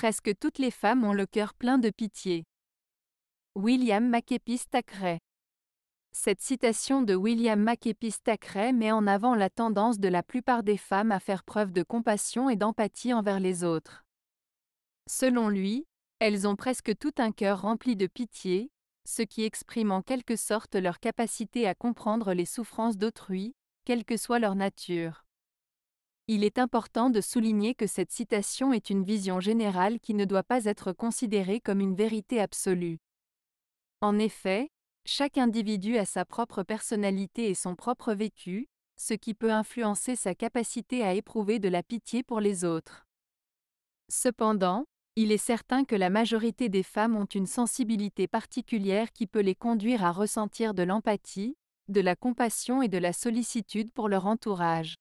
Presque toutes les femmes ont le cœur plein de pitié. William Makepeace Cette citation de William Makepeace met en avant la tendance de la plupart des femmes à faire preuve de compassion et d'empathie envers les autres. Selon lui, elles ont presque tout un cœur rempli de pitié, ce qui exprime en quelque sorte leur capacité à comprendre les souffrances d'autrui, quelle que soit leur nature. Il est important de souligner que cette citation est une vision générale qui ne doit pas être considérée comme une vérité absolue. En effet, chaque individu a sa propre personnalité et son propre vécu, ce qui peut influencer sa capacité à éprouver de la pitié pour les autres. Cependant, il est certain que la majorité des femmes ont une sensibilité particulière qui peut les conduire à ressentir de l'empathie, de la compassion et de la sollicitude pour leur entourage.